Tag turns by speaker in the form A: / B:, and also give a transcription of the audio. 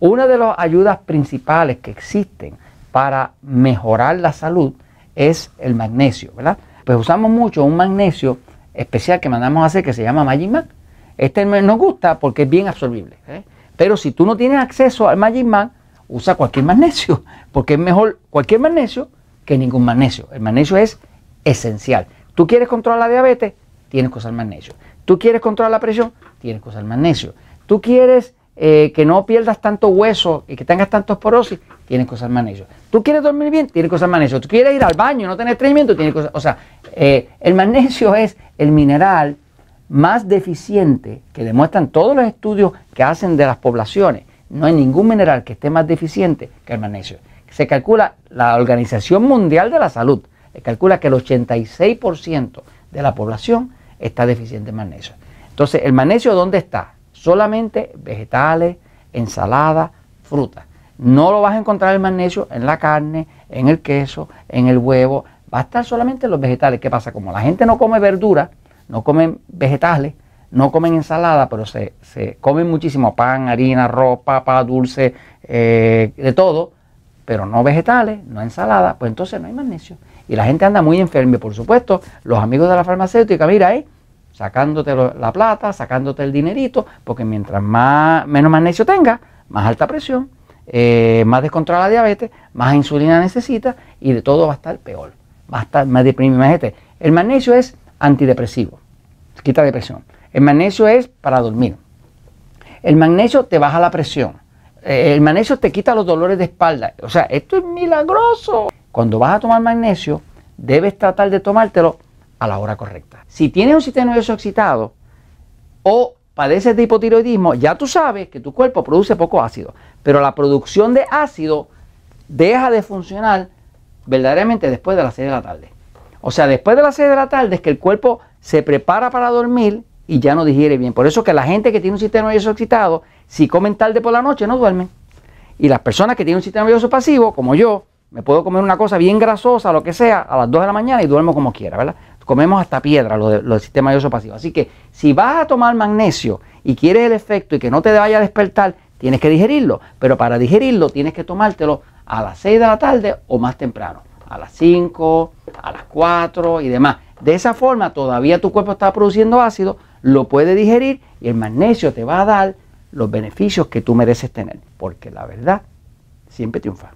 A: Una de las ayudas principales que existen para mejorar la salud es el magnesio, ¿verdad? Pues usamos mucho un magnesio especial que mandamos a hacer que se llama Magic Este nos gusta porque es bien absorbible. ¿eh? Pero si tú no tienes acceso al Magic usa cualquier magnesio, porque es mejor cualquier magnesio que ningún magnesio. El magnesio es esencial. ¿Tú quieres controlar la diabetes? Tienes que usar magnesio. ¿Tú quieres controlar la presión? Tienes que usar magnesio. ¿Tú quieres eh, que no pierdas tanto hueso y que tengas tanto porosis, tienes que usar magnesio. Tú quieres dormir bien, tienes que usar magnesio. Tú quieres ir al baño, no tener estreñimiento, tienes que usar. O sea, eh, el magnesio es el mineral más deficiente que demuestran todos los estudios que hacen de las poblaciones. No hay ningún mineral que esté más deficiente que el magnesio. Se calcula la Organización Mundial de la Salud, calcula que el 86% de la población está deficiente en magnesio. Entonces, ¿el magnesio dónde está? Solamente vegetales, ensaladas, frutas. No lo vas a encontrar el magnesio en la carne, en el queso, en el huevo. Va a estar solamente en los vegetales. ¿Qué pasa? Como la gente no come verduras, no comen vegetales, no comen ensalada, pero se, se comen muchísimo pan, harina, ropa, papa, dulce, eh, de todo, pero no vegetales, no ensalada, pues entonces no hay magnesio. Y la gente anda muy enferma. Por supuesto, los amigos de la farmacéutica, mira, ahí. Eh, sacándote la plata, sacándote el dinerito, porque mientras más, menos magnesio tenga, más alta presión, eh, más descontrolada la diabetes, más insulina necesita y de todo va a estar peor, va a estar más deprimido. el magnesio es antidepresivo, quita depresión. El magnesio es para dormir. El magnesio te baja la presión. Eh, el magnesio te quita los dolores de espalda. O sea, esto es milagroso. Cuando vas a tomar magnesio, debes tratar de tomártelo a la hora correcta. Si tienes un sistema nervioso excitado o padeces de hipotiroidismo, ya tú sabes que tu cuerpo produce poco ácido, pero la producción de ácido deja de funcionar verdaderamente después de las 6 de la tarde. O sea, después de las 6 de la tarde es que el cuerpo se prepara para dormir y ya no digiere bien. Por eso que la gente que tiene un sistema nervioso excitado, si comen tarde por la noche, no duermen. Y las personas que tienen un sistema nervioso pasivo, como yo, me puedo comer una cosa bien grasosa, lo que sea, a las 2 de la mañana y duermo como quiera, ¿verdad? comemos hasta piedra lo del sistema sistemas nervioso pasivo. Así que si vas a tomar magnesio y quieres el efecto y que no te vaya a despertar, tienes que digerirlo. Pero para digerirlo tienes que tomártelo a las 6 de la tarde o más temprano, a las 5, a las 4 y demás. De esa forma todavía tu cuerpo está produciendo ácido, lo puede digerir y el magnesio te va a dar los beneficios que tú mereces tener. Porque la verdad siempre triunfa.